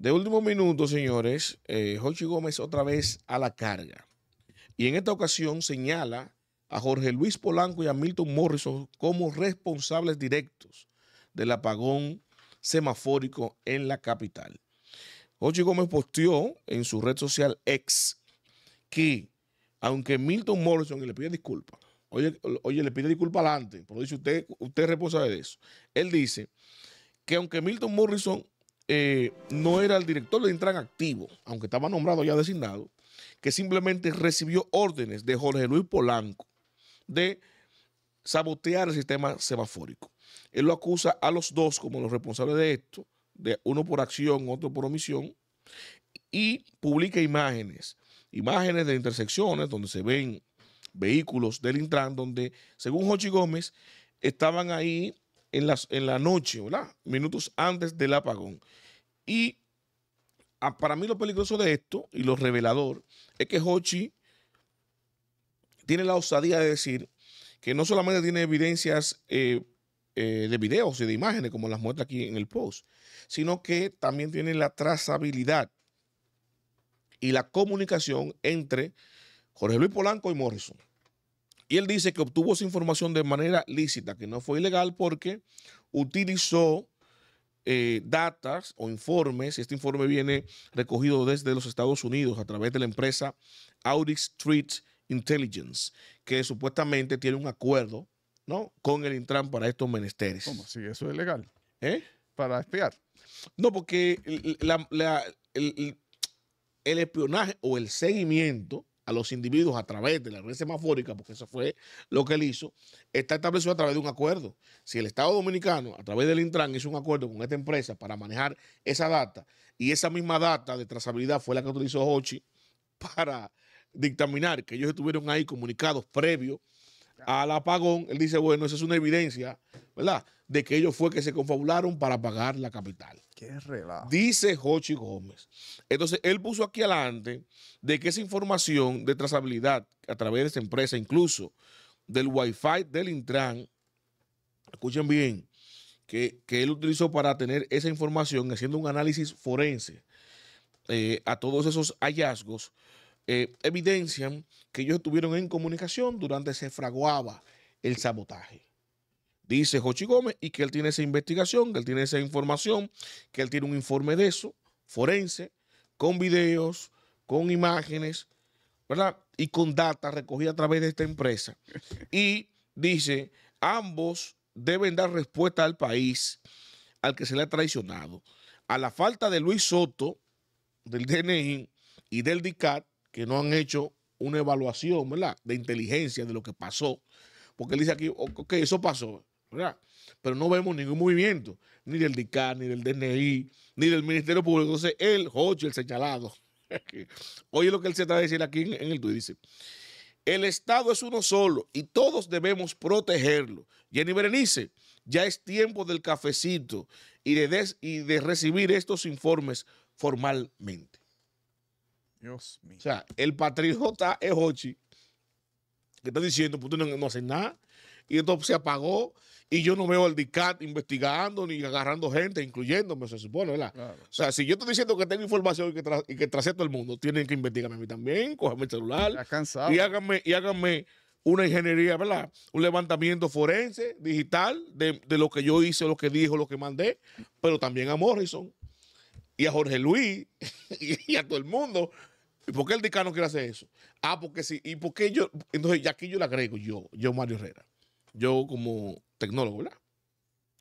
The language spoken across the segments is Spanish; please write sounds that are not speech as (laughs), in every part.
De último minuto, señores, eh, Gómez otra vez a la carga. Y en esta ocasión señala a Jorge Luis Polanco y a Milton Morrison como responsables directos del apagón semafórico en la capital. Jochi Gómez posteó en su red social ex que, aunque Milton Morrison y le pide disculpas, oye, le pide disculpas adelante, pero dice usted, usted es responsable de eso. Él dice que aunque Milton Morrison eh, no era el director de Intran activo, aunque estaba nombrado ya designado, que simplemente recibió órdenes de Jorge Luis Polanco de sabotear el sistema semafórico. Él lo acusa a los dos como los responsables de esto, de uno por acción, otro por omisión, y publica imágenes, imágenes de intersecciones donde se ven vehículos del Intran, donde, según Jochi Gómez, estaban ahí en, la noche, ¿verdad? Minutos antes del apagón. Y ah, para mí lo peligroso de esto y lo revelador es que Hochi tiene la osadía de decir que no solamente tiene evidencias eh, eh, de videos y de imágenes, como las muestra aquí en el post, sino que también tiene la trazabilidad y la comunicación entre Jorge Luis Polanco y Morrison. Y él dice que obtuvo esa información de manera lícita, que no fue ilegal porque utilizó eh, datas o informes, y este informe viene recogido desde los Estados Unidos a través de la empresa Audit Street Intelligence, que supuestamente tiene un acuerdo ¿no? con el Intran para estos menesteres. ¿Cómo? Si eso es legal. ¿Eh? Para espiar. No, porque el espionaje o el seguimiento a los individuos a través de la red semafórica, porque eso fue lo que él hizo, está establecido a través de un acuerdo. Si el Estado Dominicano, a través del Intran, hizo un acuerdo con esta empresa para manejar esa data, y esa misma data de trazabilidad fue la que utilizó Hochi para dictaminar que ellos estuvieron ahí comunicados previo Ah. al apagón, él dice, bueno, esa es una evidencia, ¿verdad? De que ellos fue que se confabularon para pagar la capital. Qué relajo. Dice Jochi Gómez. Entonces, él puso aquí adelante de que esa información de trazabilidad a través de esa empresa, incluso del Wi-Fi del Intran, escuchen bien, que, él utilizó para tener esa información haciendo un análisis forense eh, a todos esos hallazgos eh, evidencian que ellos estuvieron en comunicación durante se fraguaba el sabotaje. Dice Jochi Gómez y que él tiene esa investigación, que él tiene esa información, que él tiene un informe de eso, forense, con videos, con imágenes, ¿verdad? Y con data recogida a través de esta empresa. Y dice, ambos deben dar respuesta al país al que se le ha traicionado. A la falta de Luis Soto, del DNI y del DICAT, que no han hecho una evaluación, ¿verdad? De inteligencia de lo que pasó. Porque él dice aquí, ok, eso pasó, ¿verdad? Pero no vemos ningún movimiento, ni del DICAR, ni del DNI, ni del Ministerio Público. Entonces, él, Jocho, el señalado. (laughs) Oye lo que él se está decir aquí en, el tuit. Dice, el Estado es uno solo y todos debemos protegerlo. Jenny Berenice, ya es tiempo del cafecito y de recibir estos informes formalmente. Dios mío. O sea, el patriota es Hochi, que está diciendo, pues no, no haces nada. Y esto se apagó. Y yo no veo al DICAT investigando ni agarrando gente, incluyéndome, se supone, ¿verdad? O sea, si yo estoy diciendo que tengo información y que, trasé todo el mundo, tienen que investigarme a mí también, cojanme el celular. Y háganme, y háganme una ingeniería, ¿verdad? Un levantamiento forense, digital, de, de, lo que yo hice, lo que dijo, lo que mandé, pero también a Morrison y a Jorge Luis (laughs) y a todo el mundo, ¿Y por qué el no quiere hacer eso? Ah, porque sí. ¿Y por qué yo? Entonces, aquí yo le agrego yo, yo Mario Herrera, yo como tecnólogo, ¿verdad?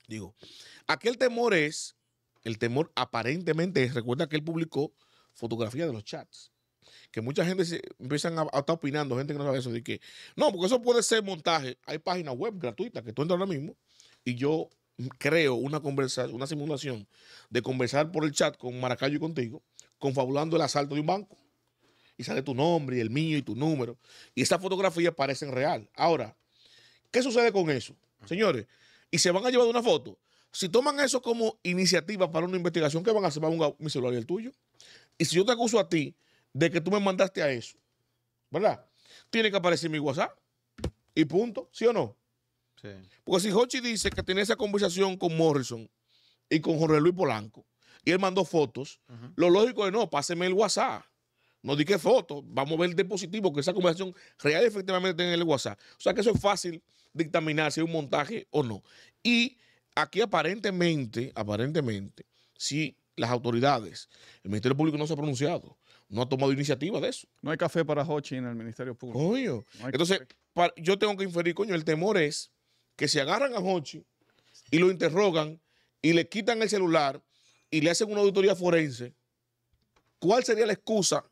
Digo, aquel temor es, el temor aparentemente es, recuerda que él publicó fotografías de los chats, que mucha gente empieza empiezan a, estar opinando, gente que no sabe eso, de que, no, porque eso puede ser montaje. Hay páginas web gratuitas que tú entras ahora mismo y yo creo una conversación, una simulación de conversar por el chat con Maracayo y contigo, confabulando el asalto de un banco y sale tu nombre y el mío y tu número. Y esas fotografías parecen real. Ahora, ¿qué sucede con eso? Señores, y se van a llevar una foto. Si toman eso como iniciativa para una investigación, ¿qué van a hacer? Van a mi celular y el tuyo. Y si yo te acuso a ti de que tú me mandaste a eso, ¿verdad? Tiene que aparecer mi WhatsApp y punto, ¿sí o no? Sí. Porque si Hochi dice que tiene esa conversación con Morrison y con Jorge Luis Polanco y él mandó fotos, lo lógico es no, páseme el WhatsApp. No di que foto, vamos a ver el dispositivo, que esa conversación real efectivamente en el WhatsApp. O sea que eso es fácil dictaminar si es un montaje o no. Y aquí aparentemente, aparentemente, si las autoridades, el Ministerio Público no se ha pronunciado, no ha tomado iniciativa de eso. No hay café para Hochi en el Ministerio Público. Entonces, yo tengo que inferir, coño, el temor es que se agarran a Hochi y lo interrogan y le quitan el celular y le hacen una auditoría forense. ¿Cuál sería la excusa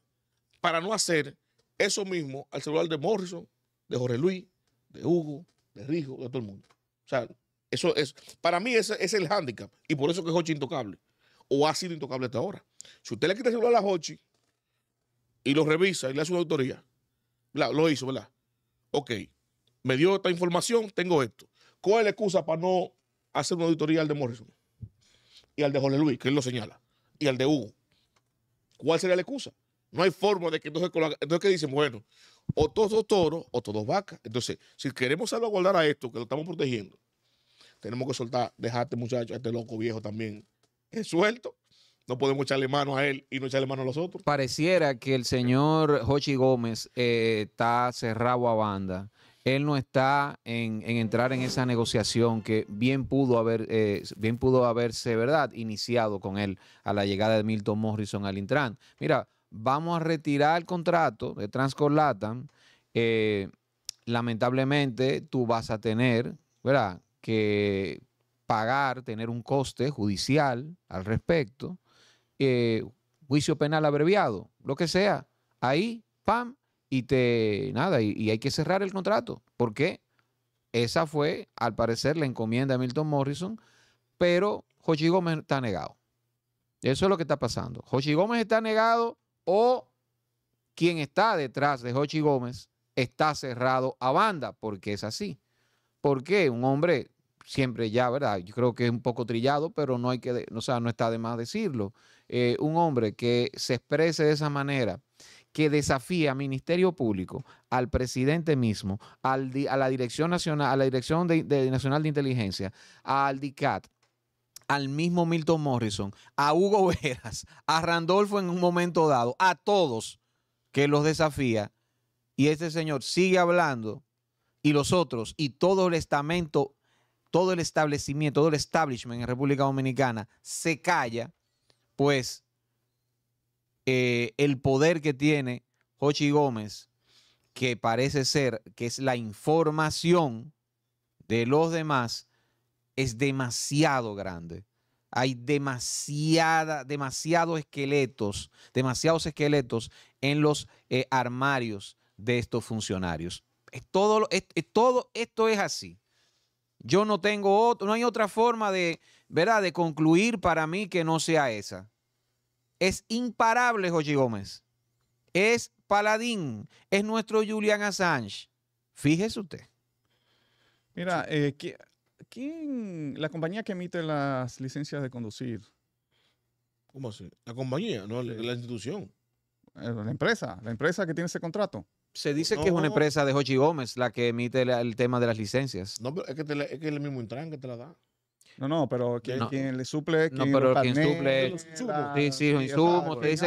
para no hacer eso mismo al celular de Morrison, de Jorge Luis, de Hugo, de Rijo, de todo el mundo. O sea, eso es, para mí ese es el hándicap y por eso que Hochi es intocable o ha sido intocable hasta ahora. Si usted le quita el celular a Hochi y lo revisa y le hace una auditoría, lo hizo, ¿verdad? Ok, me dio esta información, tengo esto. ¿Cuál es la excusa para no hacer una auditoría al de Morrison? Y al de Jorge Luis, que él lo señala. Y al de Hugo. ¿Cuál sería la excusa? No hay forma de que entonces, entonces que dicen, bueno, o todos toros o todos vacas. Entonces, si queremos salvaguardar a esto, que lo estamos protegiendo, tenemos que soltar, dejarte este muchacho, a este loco viejo también es suelto. No podemos echarle mano a él y no echarle mano a los otros. Pareciera que el señor Jochi Gómez eh, está cerrado a banda. Él no está en, entrar en esa negociación que bien pudo, haber, eh, bien pudo haberse, ¿verdad?, iniciado con él a la llegada de Milton Morrison al Intran. Mira, vamos a retirar el contrato de Transcorlatan. Eh, lamentablemente tú vas a tener, ¿verdad? Que pagar, tener un coste judicial al respecto, eh, juicio penal abreviado, lo que sea. Ahí, pam, y te, nada, y, hay que cerrar el contrato. ¿Por qué? Esa fue, al parecer, la encomienda de Milton Morrison, pero José Gómez está negado. Eso es lo que está pasando. José Gómez está negado o quien está detrás de Jochi Gómez está cerrado a banda, porque es así. Porque un hombre siempre ya, ¿verdad? Yo creo que es un poco trillado, pero no hay que, o sea, no está de más decirlo. Eh, un hombre que se exprese de esa manera, que desafía al Ministerio Público, al presidente mismo, a la Dirección Nacional, a la Dirección de, Nacional de Inteligencia, al DICAT, al mismo Milton Morrison, a Hugo (laughs) Veras, a Randolfo en un momento dado, a todos que los desafía, y este señor sigue hablando, y los otros, y todo el estamento, todo el establecimiento, todo el establishment en República Dominicana se calla, pues eh, el poder que tiene Jochi Gómez, que parece ser que es la información de los demás, es demasiado grande. Hay demasiada, demasiados esqueletos, demasiados esqueletos en los eh, armarios de estos funcionarios. todo, todo esto es así. Yo no tengo otro, no hay otra forma de, ¿verdad? de concluir para mí que no sea esa. Es imparable, Jorge Gómez. Es Paladín. Es nuestro Julian Assange. Fíjese usted. Mira, eh, ¿Quién, la compañía que emite las licencias de conducir? ¿Cómo así? La compañía, no la, institución. Eh, la empresa, la empresa que tiene ese contrato. Se dice que es una empresa de Jochi Gómez la que emite el tema de las licencias. No, pero es que, es, el mismo Intran que te la da. No, no, pero quien, le suple. no, pero quien suple. Sí, sí, los insumos. que es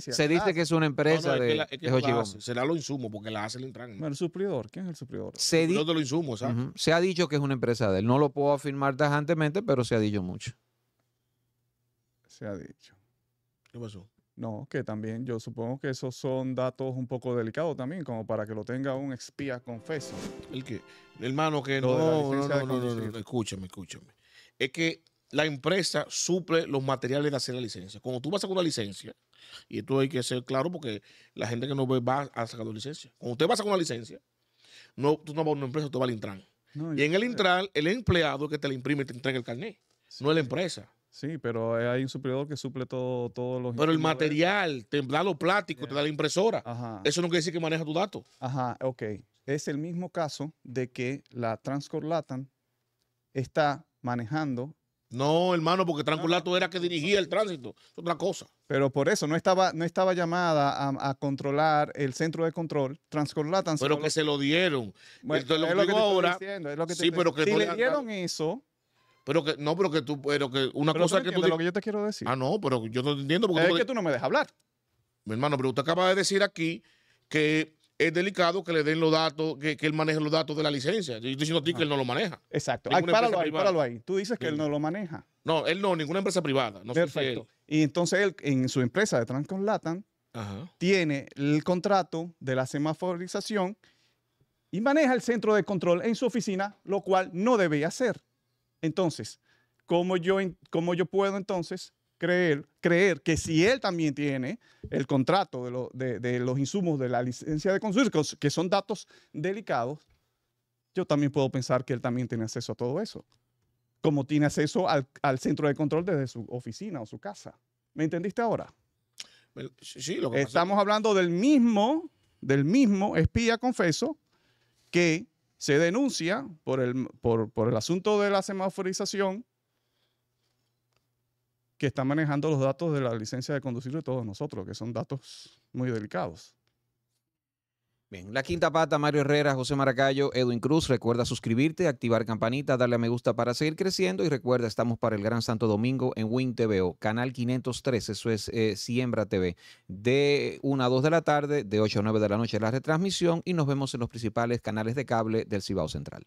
se dice que es una empresa de, Será lo insumo, porque la hace el No, El suplidor, ¿quién es el suplidor? Se de Se ha dicho que es una empresa de él. No lo puedo afirmar tajantemente, pero se ha dicho mucho. Se ha dicho. ¿Qué pasó? No, que también yo supongo que esos son datos un poco delicados también, como para que lo tenga un espía confeso. ¿El qué? Hermano, que no, no, no, no, escúchame, escúchame es que la empresa suple los materiales de hacer la licencia. Cuando tú vas a sacar una licencia, y esto hay que ser claro porque la gente que no ve va a sacar licencia. Cuando usted va con sacar una licencia, no, tú no vas a una empresa, tú vas al Intran. y en el Intran, el empleado es que te la imprime y te entrega el carnet, no es la empresa. Sí, pero hay un suplidor que suple todo, todos los... Pero el material, te da los plásticos, te da la impresora. Eso no quiere decir que maneja tu dato. Ajá, ok. Es el mismo caso de que la Transcorlatan está manejando. No, hermano, porque Tranculato era que dirigía el tránsito. Es otra cosa. Pero por eso no estaba, no estaba llamada a, controlar el centro de control. Transcolato. Pero que se lo dieron. Bueno, es lo, que ahora. Diciendo, lo que sí, pero que si le dieron eso. Pero que, no, pero que tú, pero que una cosa que tú. lo que yo te quiero decir. Ah, no, pero yo no entiendo. Porque es que tú no me dejas hablar. Mi hermano, pero usted acaba de decir aquí que es delicado que le den los datos, que, que, él maneje los datos de la licencia. Yo estoy diciendo a ti que él no lo maneja. Exacto. páralo, ahí, páralo ahí, Tú dices que él no lo maneja. No, él no, ninguna empresa privada. No Perfecto. Sé Y entonces él, en su empresa de Transconlatan, tiene el contrato de la semaforización y maneja el centro de control en su oficina, lo cual no debe hacer. Entonces, ¿cómo yo, cómo yo puedo entonces creer, creer que si él también tiene el contrato de, los insumos de la licencia de consumir, que son datos delicados, yo también puedo pensar que él también tiene acceso a todo eso, como tiene acceso al, centro de control desde su oficina o su casa. ¿Me entendiste ahora? Sí, lo que Estamos hablando del mismo, del mismo espía, confeso, que se denuncia por el, por, por el asunto de la semaforización que está manejando los datos de la licencia de conducir de todos nosotros, que son datos muy delicados. Bien, la quinta pata, Mario Herrera, José Maracayo, Edwin Cruz. Recuerda suscribirte, activar campanita, darle a me gusta para seguir creciendo. Y recuerda, estamos para el Gran Santo Domingo en Win TVO, canal 503, eso es eh, Siembra TV, de 1 a 2 de la tarde, de 8 a 9 de la noche la retransmisión. Y nos vemos en los principales canales de cable del Cibao Central.